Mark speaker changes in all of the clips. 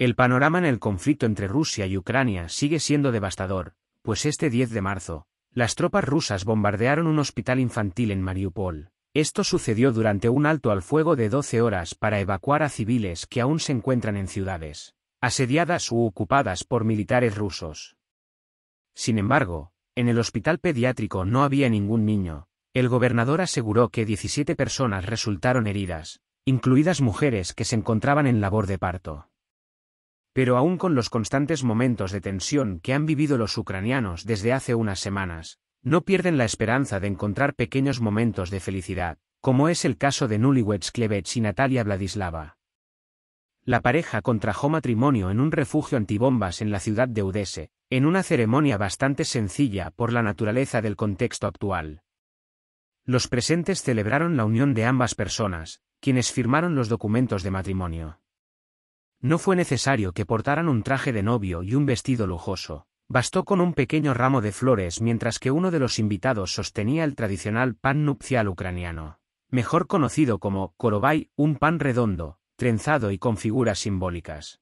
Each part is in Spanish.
Speaker 1: El panorama en el conflicto entre Rusia y Ucrania sigue siendo devastador, pues este 10 de marzo, las tropas rusas bombardearon un hospital infantil en Mariupol. Esto sucedió durante un alto al fuego de 12 horas para evacuar a civiles que aún se encuentran en ciudades, asediadas u ocupadas por militares rusos. Sin embargo, en el hospital pediátrico no había ningún niño. El gobernador aseguró que 17 personas resultaron heridas, incluidas mujeres que se encontraban en labor de parto. Pero aún con los constantes momentos de tensión que han vivido los ucranianos desde hace unas semanas, no pierden la esperanza de encontrar pequeños momentos de felicidad, como es el caso de Nuliwets Klevets y Natalia Vladislava. La pareja contrajo matrimonio en un refugio antibombas en la ciudad de Udese, en una ceremonia bastante sencilla por la naturaleza del contexto actual. Los presentes celebraron la unión de ambas personas, quienes firmaron los documentos de matrimonio. No fue necesario que portaran un traje de novio y un vestido lujoso, bastó con un pequeño ramo de flores mientras que uno de los invitados sostenía el tradicional pan nupcial ucraniano, mejor conocido como korobay, un pan redondo, trenzado y con figuras simbólicas.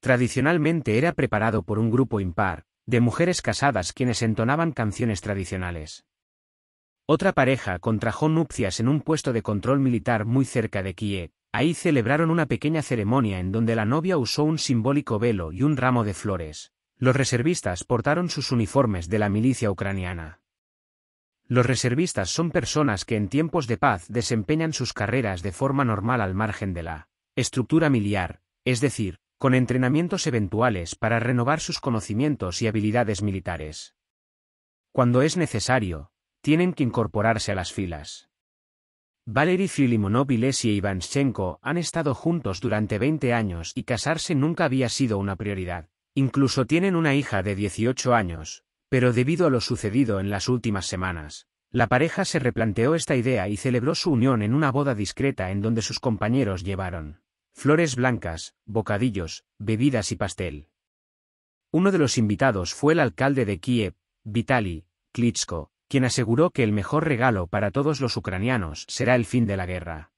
Speaker 1: Tradicionalmente era preparado por un grupo impar, de mujeres casadas quienes entonaban canciones tradicionales. Otra pareja contrajo nupcias en un puesto de control militar muy cerca de Kiev, Ahí celebraron una pequeña ceremonia en donde la novia usó un simbólico velo y un ramo de flores. Los reservistas portaron sus uniformes de la milicia ucraniana. Los reservistas son personas que en tiempos de paz desempeñan sus carreras de forma normal al margen de la estructura miliar, es decir, con entrenamientos eventuales para renovar sus conocimientos y habilidades militares. Cuando es necesario, tienen que incorporarse a las filas. Valery Filimonov y Lesie Ivanchenko han estado juntos durante 20 años y casarse nunca había sido una prioridad. Incluso tienen una hija de 18 años, pero debido a lo sucedido en las últimas semanas, la pareja se replanteó esta idea y celebró su unión en una boda discreta en donde sus compañeros llevaron flores blancas, bocadillos, bebidas y pastel. Uno de los invitados fue el alcalde de Kiev, Vitali Klitschko, quien aseguró que el mejor regalo para todos los ucranianos será el fin de la guerra.